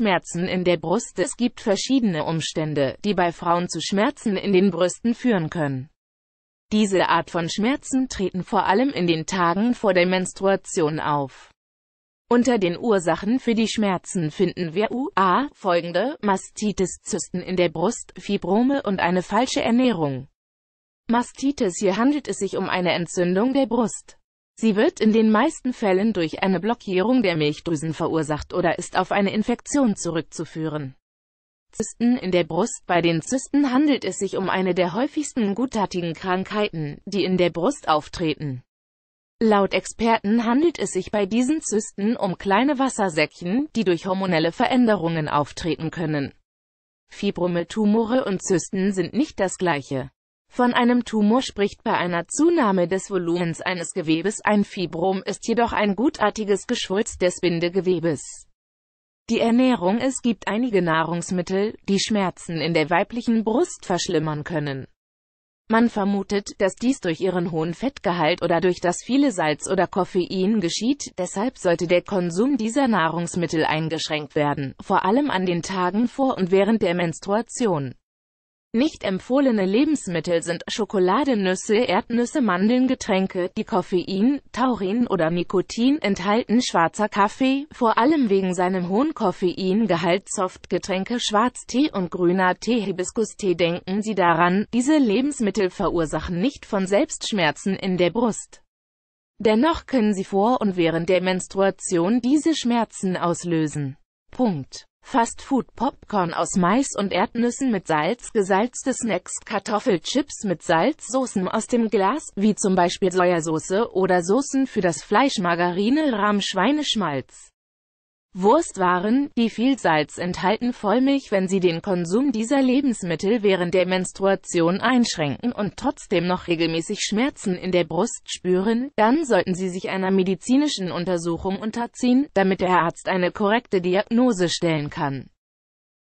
Schmerzen in der Brust. Es gibt verschiedene Umstände, die bei Frauen zu Schmerzen in den Brüsten führen können. Diese Art von Schmerzen treten vor allem in den Tagen vor der Menstruation auf. Unter den Ursachen für die Schmerzen finden wir u.a. folgende Mastitis, Zysten in der Brust, Fibrome und eine falsche Ernährung. Mastitis Hier handelt es sich um eine Entzündung der Brust. Sie wird in den meisten Fällen durch eine Blockierung der Milchdrüsen verursacht oder ist auf eine Infektion zurückzuführen. Zysten in der Brust Bei den Zysten handelt es sich um eine der häufigsten gutartigen Krankheiten, die in der Brust auftreten. Laut Experten handelt es sich bei diesen Zysten um kleine Wassersäckchen, die durch hormonelle Veränderungen auftreten können. Fibrome, und Zysten sind nicht das gleiche. Von einem Tumor spricht bei einer Zunahme des Volumens eines Gewebes ein Fibrom ist jedoch ein gutartiges Geschwulst des Bindegewebes. Die Ernährung Es gibt einige Nahrungsmittel, die Schmerzen in der weiblichen Brust verschlimmern können. Man vermutet, dass dies durch ihren hohen Fettgehalt oder durch das viele Salz oder Koffein geschieht, deshalb sollte der Konsum dieser Nahrungsmittel eingeschränkt werden, vor allem an den Tagen vor und während der Menstruation. Nicht empfohlene Lebensmittel sind Schokoladennüsse, Erdnüsse, Mandeln, Getränke, die Koffein, Taurin oder Nikotin enthalten, schwarzer Kaffee, vor allem wegen seinem hohen Koffeingehalt, Softgetränke, Schwarztee und grüner Tee, Hibiskustee. Denken Sie daran, diese Lebensmittel verursachen nicht von selbst Schmerzen in der Brust. Dennoch können sie vor und während der Menstruation diese Schmerzen auslösen. Punkt. Fastfood-Popcorn aus Mais und Erdnüssen mit Salz, gesalzte Snacks, Kartoffelchips mit Salz, Soßen aus dem Glas, wie zum Beispiel Sojasauce oder Soßen für das Fleisch, Margarine, Rahm, Schweineschmalz. Wurstwaren, die viel Salz enthalten, Vollmilch, wenn sie den Konsum dieser Lebensmittel während der Menstruation einschränken und trotzdem noch regelmäßig Schmerzen in der Brust spüren, dann sollten sie sich einer medizinischen Untersuchung unterziehen, damit der Arzt eine korrekte Diagnose stellen kann.